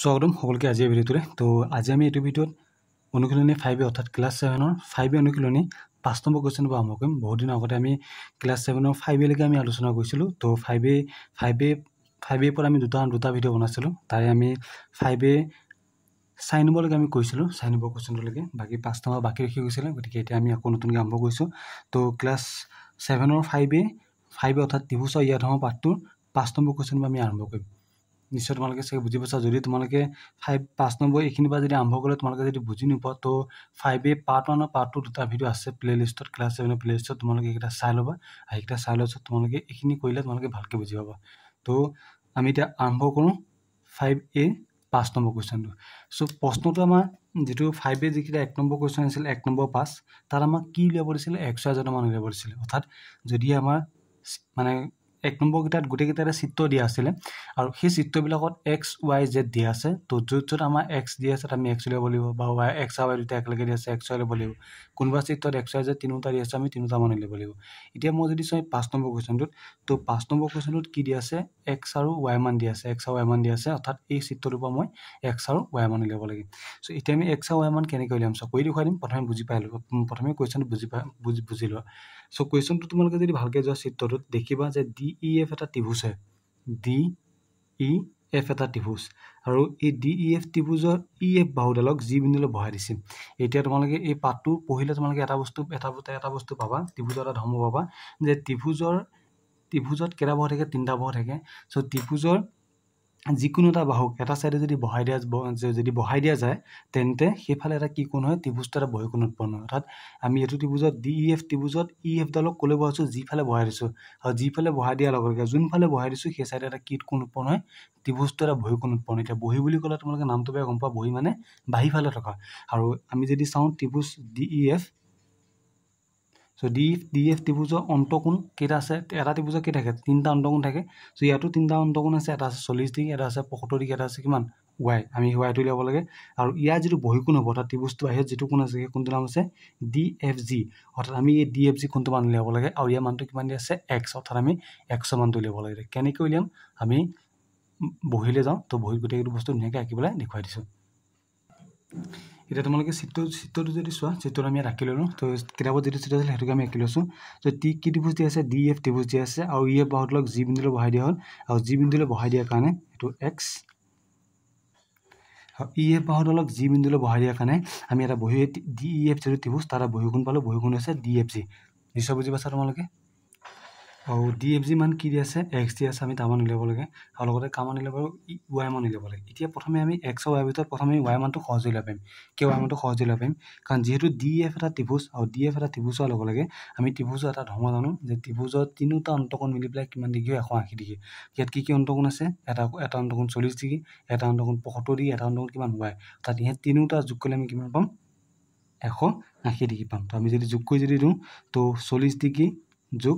স্বাগতম সকলোকে আজিৰ ভিডিঅ'টোৰে তো আজি আমি এইটো ভিডিঅ'ত অনুশীলনী ফাইভ অৰ্থাৎ ক্লাছ ছেভেনৰ ফাইভ অনুশীলনী পাঁচ নম্বৰ কুৱেশ্যনটো আৰম্ভ কৰিম বহুত দিনৰ আগতে আমি ক্লাছ ছেভেনৰ ফাইভলৈকে আমি আলোচনা কৰিছিলোঁ তো five A five A five এৰ পৰা আমি দুটা দুটা ভিডিঅ' বনাইছিলোঁ তাৰে আমি ফাইভ এ চাৰি নম্বৰলৈকে আমি কৰিছিলোঁ চাৰি নম্বৰ কুৱেশ্যনটোলৈকে বাকী পাঁচ নম্বৰ বাকী ৰাখি গৈছিলে গতিকে এতিয়া আমি আকৌ নতুনকৈ আৰম্ভ কৰিছোঁ তো ক্লাছ ছেভেনৰ ফাইভ এ ফাইভ এ অৰ্থাৎ ত্ৰিভুজ ইয়াধৰ্মৰ পাঠটোৰ পাঁচ নম্বৰ কুৱেশ্যনটো আমি আৰম্ভ কৰিম নিশ্চয় তোমালোকে চাগে বুজি পাইছা যদি তোমালোকে ফাইভ পাঁচ নম্বৰ এইখিনিৰ পৰা যদি আৰম্ভ কৰিলে তোমালোকে যদি বুজি নোপোৱা ত' ফাইভ এ পাৰ্ট ওৱান আৰু পাৰ্ট টু দুটা ভিডিঅ' আছে প্লে' লিষ্টত ক্লাছ ছেভেনৰ প্লে' লিষ্টত তোমালোকে এইকেইটা চাই ল'বা আৰু সেইকেইটা চাই লোৱাৰ পিছত তোমালোকে এইখিনি কৰিলে তোমালোকে ভালকৈ বুজি পাবা ত' আমি এতিয়া আৰম্ভ কৰোঁ ফাইভ এ পাঁচ নম্বৰ কুৱেশ্যনটো চ' প্ৰশ্নটো আমাৰ যিটো ফাইভ এ যিকেইটা এক নম্বৰ কুৱেশ্যন আছিলে এক নম্বৰ পাঁচ তাত আমাক কি উলিয়াব দিছিলে এক্সোৱাইজ এটামান উলিয়াব দিছিলে অৰ্থাৎ যদি আমাৰ মানে এক নম্বৰকেইটাত গোটেইকেইটাৰে চিত্ৰ দিয়া আছিলে আৰু সেই চিত্ৰবিলাকত এক্স ৱাই জেড দিয়া আছে তো য'ত য'ত আমাৰ এক্স দিয়া আছে তাত আমি এক্স ল'ব লাগিব বা ৱাই এক্স ৱাই দুটা একেলগে দিয়া আছে এক্স ৱাই ল'ব লাগিব কোনোবা চিত্ৰত এক্স ৱাই জেড তিনিওটা দিয়া আছে আমি তিনিওটা মানি ল'ব লাগিব এতিয়া মই যদি চাওঁ পাঁচ নম্বৰ কুৱেশ্যনটোত তো পাঁচ নম্বৰ কুৱেশ্যনটোত কি দিয়া আছে এক্স আৰু ৱাই মান দিয়া আছে এক্স আৰু ৱাই মান দিয়া আছে অৰ্থাৎ এই চিত্ৰটোৰ পৰা মই এক্স আৰু ৱাই মান উলিয়াব লাগিব চ' এতিয়া আমি এক্স আৰু ৱাই মান কেনেকৈ উলিয়াম চাওঁ কৰি দেখুৱাই দিম প্ৰথমে বুজি পাই ল'ব প্ৰথমে কুৱেশ্যনটো বুজি পাই বুজি বুজি লোৱা চ' কুৱেশ্যনটো তোমালোকে যদি ভালকৈ যোৱা চিত্ৰটোত দেখিবা যে ডি ই এফ এটা টিভুজ হয় ডি ই এফ এটা ত্ৰিভুজ আৰু এই ডি ই এফ টিভুজৰ ই এফ বাহুডালক জি বিন্দুলৈ বহাই দিছিল এতিয়া তোমালোকে এই পাতটো পঢ়িলে তোমালোকে এটা বস্তু এটা এটা বস্তু পাবা ত্ৰিভুজৰ এটা ধৰ্ম পাবা যে ত্ৰিভুজৰ ত্ৰিভুজত কেইটা বহ থাকে তিনিটা বহ থাকে চ' ত্ৰিভুজৰ যিকোনো এটা বাহুক এটা ছাইডে যদি বহাই দিয়া যদি বহাই দিয়া যায় তেন্তে সেইফালে এটা কি কোণ হয় ত্ৰিভুজটো এটা বহিকোণ উৎপন্ন হয় অৰ্থাৎ আমি এইটো ত্ৰিভুজত ডি ই এফ ত্ৰিভুজত ই e, এফ এফডালক ক'লৈ বহাইছোঁ যিফালে বহাই দিছোঁ আৰু যিফালে বহাই দিয়াৰ লগে লগে যোনফালে বহাই দিছোঁ সেই চাইডে এটা কীট কোণ উৎপন্ন হয় ত্ৰিভুজটো এটা বহিকোণ উৎপন্ন এতিয়া বহি বুলি ক'লে তোমালোকে নামটো বেয়া গম পোৱা বহি মানে বাহিৰফালে থকা আৰু আমি যদি চাওঁ ত্ৰিভুজ ডি ই এফ চ' ডি এফ ডি এফ ত্ৰিভুজৰ অন্তকোণ কেইটা আছে এটা ত্ৰিভুজত কেই থাকে তিনিটা অন্তকোণ থাকে চ' ইয়াতো তিনিটা অন্তকোণ আছে এটা আছে চল্লিছ ডিগ্ৰী এটা আছে পঁসত্তৰ ডিগ্ৰী এটা আছে কিমান ৱাই আমি ৱাইটো উলিয়াব লাগে আৰু ইয়াৰ যিটো বহিকোণ হ'ব অৰ্থাৎ ত্ৰিভুজটো বাহিৰত যিটো কোণ আছে সেই কোণটোৰ নাম আছে ডি এফ জি অৰ্থাৎ আমি এই ডি এফ জি কোণটো মান উলিয়াব লাগে আৰু ইয়াৰ মানটো কিমান দি আছে এক্স অৰ্থাৎ আমি এক্সৰ মানটো উলিয়াব লাগে কেনেকৈ উলিয়াম আমি বহিলৈ যাওঁ ত' বহিত গোটেইকেইটো বস্তু ধুনীয়াকৈ আঁকিবলৈ দেখুৱাই দিছোঁ এতিয়া তোমালোকে চিত্ৰ চিত্ৰটো যদি চোৱা চিত্ৰটো আমি ইয়াত আঁকি ল'লোঁ তো কিতাপত যিটো চিত্ৰ আছিলে সেইটোকে আমি আঁকি লৈছোঁ তো টি কি ত্ৰিভুজ দি আছে ডি এফ ত্ৰিভুজ দি আছে আৰু ই এফ বাহুত জি বিন্দুলৈ বহাই দিয়া হ'ল আৰু জি বিন্দুলৈ বহাই দিয়াৰ কাৰণে এইটো এক্স আৰু ই এফ বাহুত অলপ জি বিন্দুলৈ বহাই দিয়াৰ কাৰণে আমি এটা বহি ডি ই এফ যিটো ত্ৰিভুজ তাৰ বহিকোণ পালোঁ বহিকোণ হৈছে ডি এফ জি নিশ্চয় বুজি পাইছা তোমালোকে আৰু ডি এফ জি মান কি দি আছে এক্স দি আছে আমি তাৰমান উলিয়াব লাগে আৰু লগতে কামান উলিয়াব লাগে ৱাই মান উলিয়াব লাগে এতিয়া প্ৰথমে আমি এক্স ৱাই ভিতৰত প্ৰথমে ৱাই মানটো সহজ উলিয়াব পাৰিম কিয় ৱাই মানটো সহজ উলিয়াব পাৰিম কাৰণ যিহেতু ডি এফ এটা ত্ৰিভুজ আৰু ডি এফ এটা ত্ৰিভুজ হোৱাৰ লগে লগে আমি ত্ৰিভুজৰ এটা ধৰ্ম জানো যে ত্ৰিভুজৰ তিনিওটা অন্তকোণ মিলি পেলাই কিমান ডিগ্ৰী এশ আশী ডিগ্ৰী ইয়াত কি কি অন্তকোণ আছে এটা এটা অন্তকোণ চল্লিছ ডিগ্ৰী এটা অন্তকোণ পঁয়সত্তৰ ডিগ্ৰী এটা অন্তকোণ কিমান ৱাই তাত ইহঁত তিনিওটা যোগ কৰিলে আমি কিমান পাম এশ আশী ডিগ্ৰী পাম তো আমি যদি যোগ কৰি যদি দিওঁ তো চল্লিছ ডিগ্ৰী যোগ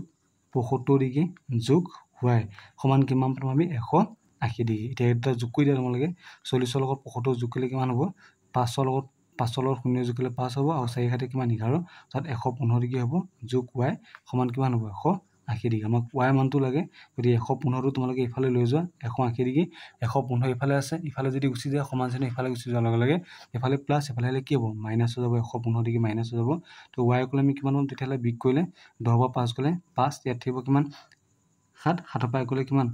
পঁয়সত্তৰ ডিগ্ৰী যোগ হোৱাই সমান কিমান পাম আমি এশ আশী ডিগ্ৰী এতিয়া এটা যোগ কৰি দিয়া তোমালোকে চল্লিছৰ লগত পঁয়সত্তৰ যোগ কৰিলে কিমান হ'ব পাঁচৰ লগত পাঁচৰ লগত শূন্য যোগ কৰিলে পাঁচ হ'ব আৰু চাৰি সাতে কিমান এঘাৰ তাত এশ পোন্ধৰ ডিগ্ৰী হ'ব যোগ হোৱাই সমান কিমান হ'ব এশ আশী ডিগ্ৰী আমাক ৱাই মানটো লাগে গতিকে এশ পোন্ধৰটো তোমালোকে ইফালে লৈ যোৱা এশ আশী ডিগ্ৰী এশ পোন্ধৰ ইফালে আছে ইফালে যদি গুচি যায় সমান চিহ্ন ইফালে গুচি যোৱাৰ লগে লগে ইফালে প্লাছ ইফালে আহিলে কি হ'ব মাইনাছ হৈ যাব এশ পোন্ধৰ ডিগ্ৰী মাইনাছ হৈ যাব তো ৱাই কৰিলে আমি কিমান তেতিয়াহ'লে বিগ কৰিলে দহৰ পৰা পাঁচ গ'লে পাঁচ ইয়াত থাকিব কিমান সাত সাতৰ পৰা কৰিলে কিমান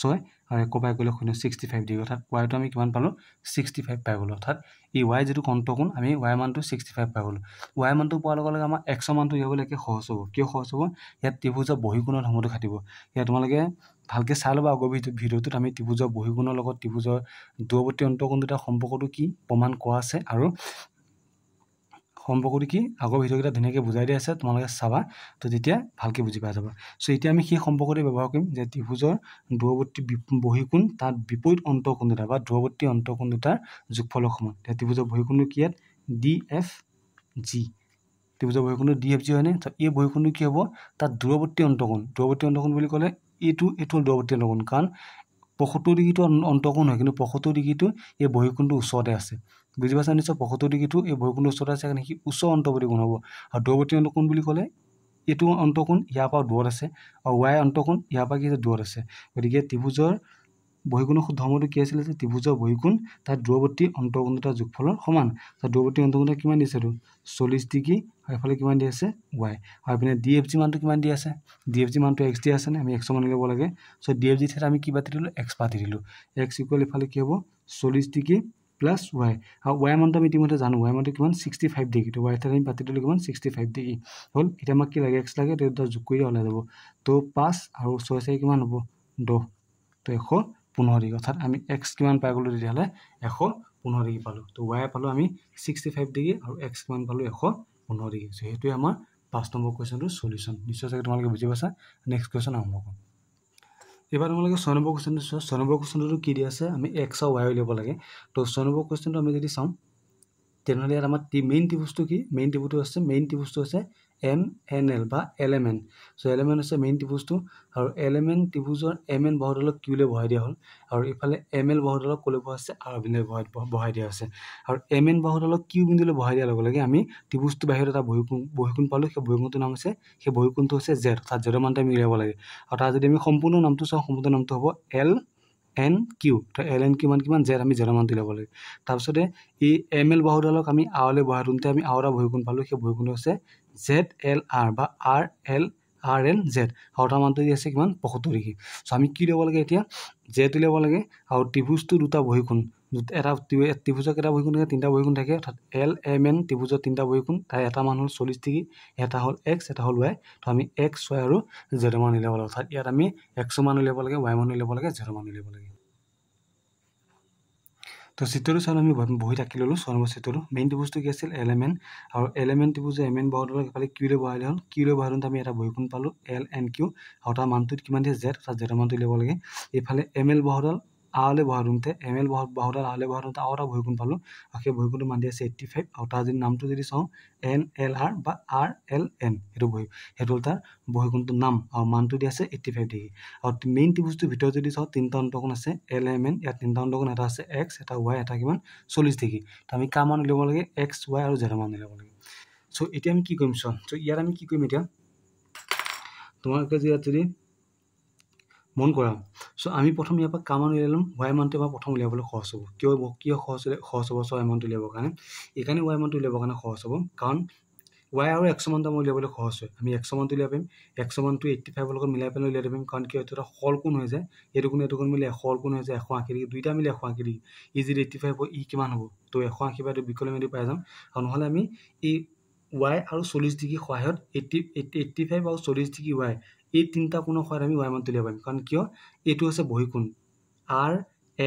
ছয় একো পাই গ'লে শূন্য ছিক্সটি ফাইভ ডিগ্ৰী অৰ্থাৎ ৱাইটো আমি কিমান পালোঁ ছিক্সটি ফাইভ পাই গ'লোঁ অৰ্থাৎ ই ৱাই যিটো কণ্টকোণ আমি ৱাই মানটো ছিক্সটি ফাইভ পাই গ'লোঁ ৱাই মানটো পোৱাৰ লগে লগে আমাৰ এক্স মানটো উলিয়াবলৈকে সহজ হ'ব কিয় সহজ হ'ব ইয়াত ত্ৰিভুজৰ বহিগুণৰ ধৰ্মটো খাটিব ইয়াত তোমালোকে ভালকৈ চাই ল'বা আগৰ ভিডিঅ' ভিডিঅ'টোত আমি ত্ৰিভুজৰ বহিগুণৰ লগত ত্ৰিভুজৰ দূৰৱৰ্তী অন্তকোণ দুটা সম্পৰ্কটো কি প্ৰমাণ কৰা আছে আৰু সম্পৰ্কটো কি আগৰ ভিডিঅ'কেইটা ধুনীয়াকৈ বুজাই দিয়া আছে তোমালোকে চাবা তো তেতিয়া ভালকৈ বুজি পাই যাবা চ' এতিয়া আমি সেই সম্পৰ্কতে ব্যৱহাৰ কৰিম যে ত্ৰিভুজৰ দূৰৱৰ্তী বহিকোণ তাত বিপৰীত অন্তঃকোণ দুটা বা দূৰৱৰ্তী অন্তঃকোণ দুটাৰ যোগফলৰ সমান এতিয়া ত্ৰিভুজৰ বহিকোণটো কি ইয়াত ডি এফ জি ত্ৰিভুজৰ বহিকোণটো ডি এফ জি হয়নে তো এই বহিকোণটো কি হ'ব তাত দূৰৱৰ্তী অন্তঃকোণ দূৰৱৰ্তী অন্তকোণ বুলি ক'লে এইটো এইটো হ'ল দূৰৱৰ্তী অন্তকোণ কাৰণ পঁয়সত্তৰ ডিগ্ৰীটো অন্তঃকোণ হয় কিন্তু পঁয়সত্তৰ ডিগ্ৰীটো এই বহিকোণটোৰ ওচৰতে আছে বুজি পাইছা নিশ্চয় পঁয়ষষ্ঠি ডিগ্ৰীটো এই ভৈৰৱকুণ্ড ওচৰত আছে সেইকাৰণে সি উচ্চ অন্তৱৰ্তী কোণ হ'ব আৰু দূৰৱৰ্তী অন্তকোণ বুলি ক'লে এইটো অন্তকোণ ইয়াৰ পৰা দূৰত আছে আৰু ৱাই অন্তকোণ ইয়াৰ পৰা কি আছে দূৰত আছে গতিকে ত্ৰিভুজৰ বহিকোণৰ শুদ্ধ ধৰ্মটো কি আছিলে যে ত্ৰিভুজৰ বহিকোণ তাত দূৰৱৰ্তী অন্তৰ্গুণতা যোগফলৰ সমান তাৰ দূৰৱৰ্তী অন্তৰ্গুণতা কিমান দিছে এইটো চল্লিছ ডিগ্ৰী আৰু এইফালে কিমান দি আছে ৱাই আৰু এইপিনে ডি এফ জি মানটো কিমান দি আছে ডি এফ জি মানটো এক্স দি আছেনে আমি এক্সৰ মান ল'ব লাগে চ' ডি এফ জি ঠাইত আমি কি পাতি দিলোঁ এক্স পাতি দিলোঁ এক্স ইকুৱেল এইফালে কি হ'ব চল্লিছ ডিগ্ৰী প্লাছ ৱাই আৰু ৱাই মানটো আমি ইতিমধ্যে জানো ৱাই মানটো কিমান ছিক্সটি ফাইভ ডিগ্ৰী তো ৱাই থাৰ্ড আমি পাতি দিলোঁ কিমান ছিক্সটি ফাইভ ডিগ্ৰী হ'ল এতিয়া আমাক কি লাগে এক্স লাগে তেতিয়া দুটা জোক কৰিলে ওলাই যাব তো পাঁচ আৰু ছয় চাৰি কিমান হ'ব দহ তো এশ পোন্ধৰ ডিগ্ৰী অৰ্থাৎ আমি এক্স কিমান পাই গ'লোঁ তেতিয়াহ'লে এশ পোন্ধৰ ডিগ্ৰী পালোঁ তো ৱাই পালোঁ আমি ছিক্সটি ফাইভ ডিগ্ৰী আৰু এক্স কিমান পালোঁ এশ পোন্ধৰ ডিগ্ৰী সেইটোৱে আমাৰ পাঁচ নম্বৰ কুৱেশ্যনটো চলিউশ্যন নিশ্চয় চাগে তোমালোকে বুজি পাইছা নেক্সট কুৱেশ্যন আৰম্ভ কৰোঁ এবাৰ তোমালোকে ছয় নম্বৰ কুৱেশ্যনটো চোৱা ছয় নম্বৰ কুৱেশ্যনটোতো কি দিয়া আছে আমি এক্স আৰু ৱাই উলিয়াব লাগে ত' ছয় নম্বৰ কুৱেশ্যনটো আমি যদি চাওঁ তেনেহ'লে ইয়াত আমাৰ টি মেইন ত্ৰিভুজটো কি মেইন ত্ৰিভুজটো আছে মেইন ত্ৰিভুজটো আছে এম এন এল বা এল চ' এল হৈছে মেইন ত্ৰিভুজটো আৰু L M N M N বহুদলক কিউলৈ বহাই দিয়া হ'ল আৰু ইফালে এম এল বহুদলক ক'লৈ বহাই আছে আৰ বিন্দুলৈ বহাই বহাই দিয়া হৈছে আৰু এম এন বহুদলক কিউ বিন্দুলৈ বহাই দিয়াৰ লগে লগে আমি ত্ৰিভুজটো বাহিৰত এটা বহিকোণ বহিকোণ পালোঁ সেই বহিকোণটোৰ নাম হৈছে সেই বহিকোণটো হৈছে জেড অৰ্থাৎ জেডৰ মানটো আমি উলিয়াব লাগে আৰু তাৰ যদি আমি সম্পূৰ্ণ নামটো চাওঁ সম্পূৰ্ণ নামটো হ'ব এল এন কিউ তো এল এন কিউ মান কিমান জেড আমি জেড মানটো ল'ব লাগে তাৰপিছতে ই এম এল বহুদালক আমি আৱলৈ বহাওঁ তোমাৰ আমি আৱৰা ভৈকুণ পালোঁ সেই ভৈকুণটো হৈছে জেড এল আৰ বা R L R N Z আৰুটা মানটো দি আছে কিমান পঁয়সত্তৰ ডিগ্ৰী চ' আমি কি ল'ব লাগে এতিয়া জেড ল'ব লাগে আৰু ত্ৰিভুজটো দুটা ভৈকুণ এটা ত্ৰিভুজক এটা বহীকোণ থাকে তিনিটা বহীকোণ থাকে অৰ্থাৎ এল এম এন ত্ৰিভুজত তিনিটা বহীকোণ তাৰ এটা মান হ'ল চল্লিছ ডিগ্ৰী এটা হ'ল এক্স এটা হ'ল ৱাই ত' আমি এক্স ৱাই আৰু জেড মান উলিয়াব লাগে অৰ্থাৎ ইয়াত আমি এক্সৰ মান উলিয়াব লাগে ৱাই মান উলিয়াব লাগে জেড মান উলিয়াব লাগে তো চিত্ৰটো চাউল আমি বহি থাকি ল'লোঁ ছয় নম্বৰ চিত্ৰটো মেইন ত্ৰিভুজটো কি আছিল এল এম এন আৰু এল এম এন ত্ৰিভুজে এম এন বহাব লাগে এফালে কিউ লৈ বহাই দিয়া হ'ল কিউ লৈ বহাই দিওঁতে আমি এটা বহীকোণ পালোঁ এল এন কিউ আৰু তাৰ মানটোত কিমান দিয়ে জেড অৰ্থাৎ জেড মানটো উলিয়াব লাগে এইফালে এম এল বহাডাল আৰলৈ বহাওঁতে এম এল বহা বহাওঁতে আৰলৈ বহাওঁতে আৰু এটা ভৈকুণ পালোঁ আৰু সেই ভৈকুণটো মান দিয়ে আছে এইটটি ফাইভ আৰু তাৰ যদি নামটো যদি চাওঁ এন এল আৰ বা আৰ এল এন সেইটো ভৈ সেইটো হ'ল তাৰ ভৈকুণটোৰ নাম আৰু মানটো দি আছে এইটটি ফাইভ ডিগ্ৰী আৰু মেইন ত্ৰিভুজটোৰ ভিতৰত যদি চাওঁ তিনিটা অন্তকোণ আছে এল এম এন ইয়াত তিনিটা অন্তকোণ এটা আছে এক্স এটা ৱাই এটা কিমান চল্লিছ ডিগ্ৰী ত' আমি কাৰ মান উলিয়াব লাগে এক্স ৱাই আৰু জেড মান উলিয়াব লাগে চ' এতিয়া আমি কি কৰিম চোৱা চ' ইয়াত আমি কি কৰিম এতিয়া তোমালোকে যদি ইয়াত যদি মন কৰা চ' আমি প্ৰথম ইয়াৰ পৰা কামান উলিয়াই ল'ম ৱাই মানটো আমাৰ প্ৰথম উলিয়াবলৈ সহজ হ'ব কিয় কিয় সহজ সহজ হ'ব ছ' মানটো উলিয়াবৰ কাৰণে এইকাৰণে ৱাই মানটো উলিয়াবৰ কাৰণে সহজ হ'ব কাৰণ ৱাই আৰু এক্স মাউণ্ট আমাৰ উলিয়াবলৈ সহজ হয় আমি এক্স মাউণ্ট উলিয়াই পাৰিম এক্স মানটো এইটটি ফাইভৰ লগত মিলাই পেলাই উলিয়াই পাৰিম কাৰণ কিয় এইটো এটা শল কোন হৈ যায় এইটো কোনো এইটো কোণ মিলি এশ কোন হৈ যায় এশ আশী ডিগ্ৰী দুইটা মিলি এশ আশী ডিগ্ৰী ইজি এইটটি ফাইভ হ'ব ই কিমান হ'ব তো এশ আশী বা এইটো বিকলে মেলি পাই যাম আৰু নহ'লে আমি এই ৱাই আৰু চল্লিছ ডিগ্ৰী সহায়ত এইটটি এইটটি ফাইভ আৰু চল্লিছ ডিগ্ৰী ৱাই এই তিনিটা কোণক হয় আমি ৱাই মানটো তুলিব পাৰিম কাৰণ কিয় এইটো হৈছে বহিকোণ আৰ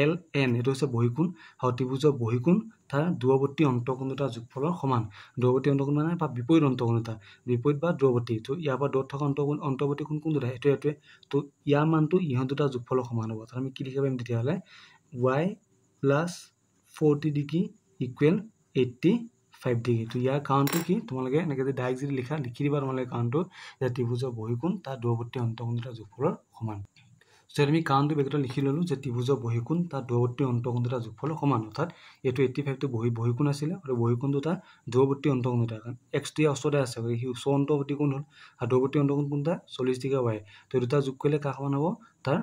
এল এন এইটো হৈছে বহিকোণ সতীভুজৰ বহিকোণ তাৰ দূৰৱৰ্তী অন্তকোণতা যোগফলৰ সমান দূৰৱৰ্তী অন্তকোণ মানে বা বিপৰীত অন্তকোণতা বিপৰীত বা দূৰৱৰ্তী ত' ইয়াৰ পৰা দূৰত থকা অন্তকোণ অন্তৱৰ্তী কোন কোন দুটা সেইটোৱে সেইটোৱে ত' ইয়াৰ মানটো ইহঁত দুটা যোগফলৰ সমান হ'ব তাৰ আমি কি লিখিব পাৰিম তেতিয়াহ'লে Y plus forty degree equal eighty five degree তো ইয়াৰ কাৰণটো কি তোমালোকে এনেকৈ যদি ডাইৰেক্ট যদি লিখা লিখি দিবা তোমালোকে কাৰণটো যে ত্ৰিভুজৰ বহিকোণ তাৰ দূৰৱৰ্তী অন্তঃকুণ্ডতা জোখফলৰ সমান যেতিয়া আমি কাৰণটো বেগত লিখি ল'লোঁ যে ত্ৰিভুজৰ বহিকোণ তাৰ দূৰৱৰ্তী অন্তঃকুণ্ডতা জোখফলৰ সমান অৰ্থাৎ এইটো এইটি ফাইভটো বহি বহিকোণ আছিলে আৰু বহিকোণটো তাৰ দূৰৱৰ্তী অন্তঃকুণ্ডতা কাৰণ এক্সটি ওচৰতে আছে সি ওচৰ অন্তৱৰ্তী কোণ হ'ল আৰু দূৰৱৰ্তী অন্তকোণ কোনটা চল্লিছ ডিগ্ৰী ৱাই তো দুটা যোগ কৰিলে কাষ সমান হ'ব তাৰ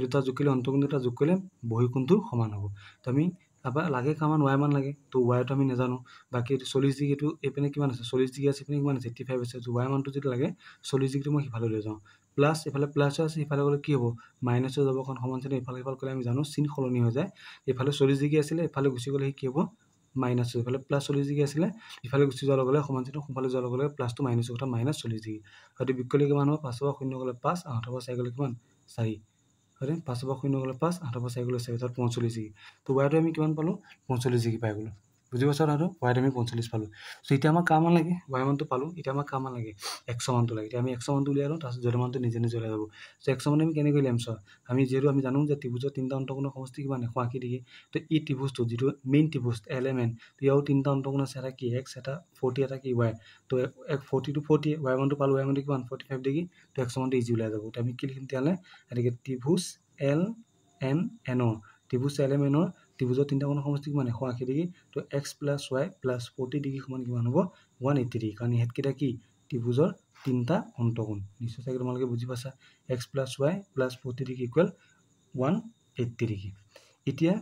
এই দুটা যোগ কৰিলে অন্তকুণ্ডতা যোগ কৰিলে বহিকোণটো সমান হ'ব তো আমি তাৰপৰা লাগে কাৰণ মান লাগে তো ৱাইটো আমি নাজানো বাকী এইটো চল্লিছ ডিগ্ৰীটো এইপিনে কিমান আছে চল্লিছ ডিগ্ৰী আছে এইপিনে কিমান আছে এইটি ফাইভ আছে ৱাই মানটো যদি লাগে চল্লিছ ডিগ্ৰীটো মই সিফালে লৈ যাওঁ প্লাছ এইফালে প্লাছ আছে সিফালে গ'লে কি হ'ব মাইনাছো যাব কাৰণ সমান চিন ইফালে সিফালে গ'লে আমি জানো চিন সলনি হৈ যায় এইফালে চল্লিছ ডিগ্ৰী আছিলে এইফালে গুচি গ'লে সি কি হ'ব মাইনাছ ইফালে প্লাছ চল্লিছ ডিগ্ৰী আছিলে ইফালে গুচি যোৱাৰ লগে লগে সমান চিন সোমফালে যোৱাৰ লগে লগে প্লাছটো মাইনাছ কথা মাইনাছ চল্লিছ ডিগ্ৰী আৰু বিকলি কিমান হ'ব পাঁচ হ'ব শূন্য গ'লে পাঁচ আঠ হ'ব চাৰি গ'লে কিমান চাৰি হয়নে পাঁচৰ পৰা শূন্য গ'লে পাঁচ আঠৰ পৰা চাৰি গ'লে চাৰি তাত পঞ্চল্লিছ ডিগ্ৰী ত' ৱাইটো আমি কিমান পালোঁ পঞ্চল্লিছ ডিগ্ৰী পাই গ'লোঁ বুজি পাইছোঁ আৰু ৱাই আমি পঞ্চল্লিছ পালোঁ চ' এতিয়া আমাক কাম নালাগে ৱাই মানটো পালোঁ এতিয়া আমাক কাম লাগে একশ মানটো লাগে এতিয়া আমি একশ মানটো উলিয়ালোঁ তাৰপিছত জৰে মানটো নিজে নিজে ওলাই যাব চ' একশ মানে আমি কেনেকৈ উলিয়াম চোৱা আমি যিহেতু আমি জানো যে ত্ৰিভুজৰ তিনিটা অন্তকোণৰ সমষ্টি কিমান এশ আশী ডিগ্ৰী তো এই ত্ৰিভুজটো যিটো মেইন ত্ৰিভুজ এলিমেণ্ট ইয়াৰো তিনিটা অন্তকোণ আছে এটা কি এক্স এটা ফৰ্টি এটা কি ৱাই তো এক ফৰ্টি টু ফৰ্টি ৱাই মানটো পালোঁ ৱাই মানটো কিমান ফৰ্টি ফাইভ ডিগ্ৰী তো একশ মানটো ইজি ওলাই যাব তো আমি কি লিখিম তেতিয়াহ'লে গতিকে ত্ৰিভুজ এল এম এনৰ ত্ৰিভুজ এল এনৰ ত্ৰিভুজৰ তিনিটা কোণৰ সমষ্টি কিমান এশ আশী ডিগ্ৰী তো X plus Y plus forty degree সমান কিমান হ'ব ওৱান এইটি ডিগ্ৰী কাৰণ ইহঁতকেইটা কি ত্ৰিভুজৰ তিনিটা অন্তগুণ নিশ্চয় চাগে তোমালোকে বুজি পাইছা X plus Y plus forty degree equal one eighty degree এতিয়া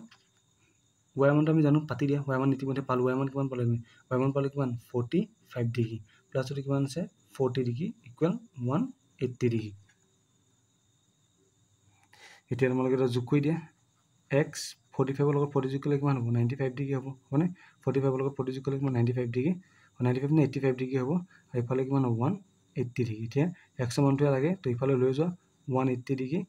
ৱাই এমাউণ্টটো আমি জানো পাতি দিয়া ৱাই এমাউণ্ট ইতিমধ্যে পালোঁ ৱাই এমাউণ্ট কিমান পালে তুমি ৱাই এমাউণ্ট পালে কিমান ফৰ্টি ফাইভ ডিগ্ৰী প্লাছটো কিমান আছে forty degree equal one eighty degree এতিয়া তোমালোকে এটা যোগ কৰি দিয়া এক্স ফৰ্টি ফাইভৰ লগত ফৰ্টি যোগ কৰিলে কিমান হ'ব নাইণ্টি ফাইভ ডিগ্ৰী হ'ব হয়নে ফৰ্টি ফাইভৰ লগত ফৰ্টি যোগ কৰিলে কিমান ninety five degree ninety five নে এইটি ফাইভ ডিগ্ৰী হ'ব আৰু ইফালে কিমান হ'ব ওৱান এইট্টি ডিগ্ৰী এতিয়া এক্স মানটোৱে লাগে তো ইফালে লৈ যোৱা ওৱান এইট্টি ডিগ্ৰী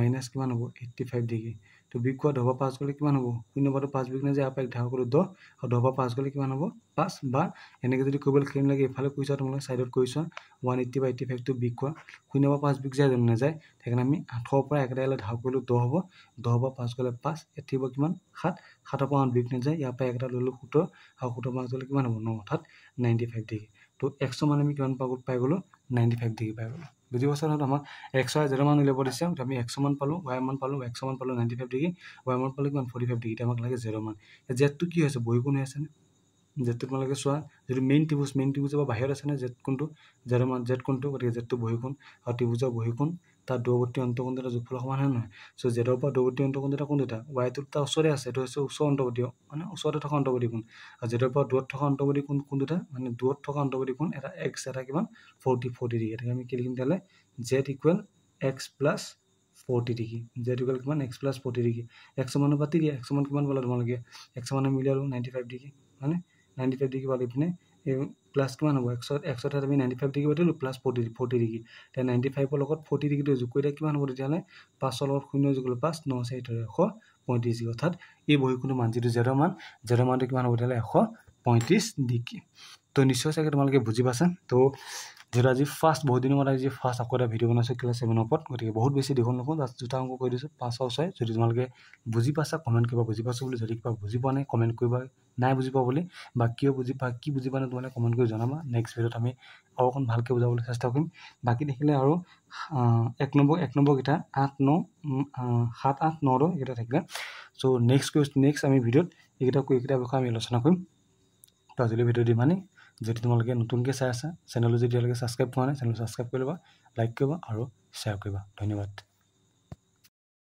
মাইনাছ কিমান হ'ব এইট্টি ফাইভ ডিগ্ৰী তো বিগ খোৱা ধবা পাঁচ গ'লে কিমান হ'ব শূন্য বাৰটো পাঁচ বিগ নাই যে ইয়াৰ পৰা এঘাৰ দহ আৰু ধবা পাঁচ গ'লে কিমান হ'ব পাঁচ বা এনেকৈ যদি কৰিবলৈ খেলিম লাগে এইফালে কৈছা তোমালোকে ছাইডত কৈ চোৱা ওৱান এইটটি বা এইটি ফাইভটো বিগ খোৱা শূন্য বা পাঁচ বিগ যায় জানো নাযায় সেইকাৰণে আমি আঠৰ পৰা একেডাইলে ধাৰ কৰিলোঁ দহ হ'ব দহ বা পাঁচ গ'লে পাঁচ এইটি কিমান সাত সাতৰ পৰা আঠ বিগ নাযায় ইয়াৰ পৰা একেটা ল'লোঁ সোতৰ আৰু সোতৰ পাঁচ গ'লে কিমান হ'ব ন অৰ্থাৎ নাইণ্টি ফাইভ ডিগ্ৰী তো একশ মান আমি কিমান পাগত পাই গ'লোঁ নাইণ্টি ফাইভ ডিগ্ৰী পাই গ'লোঁ দুই হ'ল আমাক এক্স ৱাই জিৰ' মান উলিয়াব দিছে আমি একশ মান পালোঁ ৱাই মান পালোঁ একশ মান পালোঁ নাইণ্টি ফাইভ ডিগ্ৰী ৱাই মান পালোঁ কিমান ফৰ্টি ফাইভ ডিগ্ৰী আমাক লাগে জিৰ' মান জেটটো কি হৈছে বহি কোনো আছেনে জেটটো তোমালোকে চোৱা যিটো মেইন ত্ৰিভুজ মেইন ত্ৰিভুজৰ বাহিৰত আছেনে জেট কোনটো জেৰ' মান জেট কোনটো গতিকে জেটটো বহি কোন আৰু ত্ৰিভুজৰ বহি কোন তাৰ দূৰৱৰ্তী দুটা যোগফল সমান সমানহে নহয় চ' জেডৰ পৰা দূৰৱৰ্তী কোন দুটা অন্তঃকুণ্ডটা কোনটোটা ৱাইটোত তাৰ ওচৰে আছে এইটো হৈছে ওচৰ অন্তৱৰ্তীয় মানে ওচৰতে থকা অন্তৱৰ্তী কোণ আৰু জেডৰ পৰা দূৰত থকা অন্তৱৰ্তী কোন দুটা মানে দূৰত থকা অন্তৱৰ্তী কোণ এটা এক্স এটা কিমান ফৰ্টি ফৰ্টি ডিগ্ৰী এতিয়া আমি কি লিখিম তেতিয়াহ'লে Z equal X plus forty degree Z equal কিমান X plus forty degree X মানুহ পাতি দিয়া একশ মান কিমান পালে তোমালোকে এক্স মানুহ মিলালোঁ নাইণ্টি ফাইভ ডিগ্ৰী মানে নাইণ্টি ফাইভ ডিগ্ৰী পালি পিনে এই প্লাছ কিমান হ'ব এশ এশ ঠাইত আমি নাইণ্টি ফাইভ ডিগ্ৰী পাতিলোঁ প্লাছ ফৰ্টি ফৰ্টি ডিগ্ৰী এতিয়া নাইণ্টি ফাইভৰ লগত ফৰ্টি ডিগ্ৰীটো যোগ কৰি দিয়া কিমান হ'ব তেতিয়াহ'লে পাঁচৰ লগত শূন্য যোগ কৰিলোঁ পাঁচ ন চাৰিটাৰে এশ পঁয়ত্ৰিছ ডিগ্ৰী অৰ্থাৎ এই বহীখনটো মান যিটো জেৰ মান জেৰ মানটো কিমান হ'ব তেতিয়াহ'লে এশ পঁয়ত্ৰিছ ডিগ্ৰী ত' নিশ্চয় চাগে তোমালোকে বুজি পাইছা ত' যিহেতু আজি ফাৰ্ষ্ট বহুত দিনৰ মতে আজি ফাৰ্ষ্ট আকৌ এটা ভিডিঅ' বনাইছোঁ ক্লাছ ছেভেনৰ ওপৰত গতিকে বহুত বেছি দীঘল নকওঁ তাত দুটা অংক কৈ দিছোঁ পাঁচ ছয় ছয় যদি তোমালোকে বুজি পাইছা কমেণ্ট কৰিবা বুজি পাইছোঁ বুলি যদি কিবা বুজি পোৱা নাই কমেণ্ট কৰিবা নাই বুজি পোৱা বুলি বা কিয় বুজি পা কি বুজি পোৱা নাই তোমালোকে কমেণ্ট কৰি জনাবা নেক্সট ভিডিঅ'ত আমি আৰু অকণ ভালকৈ বুজাবলৈ চেষ্টা কৰিম বাকী থাকিলে আৰু এক নম্বৰ এক নম্বৰকেইটা আঠ ন সাত আঠ ন এইকেইটা থাকিলে চ' নেক্সট কুৱেশ্যন নেক্সট আমি ভিডিঅ'ত এইকেইটা এইকেইটা বিষয়ে আমি আলোচনা কৰিম তো আজিলৈ ভিডিঅ'টো ইমানেই যদি তোমালোকে নতুনকৈ চাই আছা চেনেলটো যদি তোমালোকে ছাবস্ক্ৰাইব কৰা নাই চেনেলটো ছাবস্ক্ৰাইব কৰি ল'বা লাইক কৰিবা আৰু শ্বেয়াৰ কৰিবা ধন্যবাদ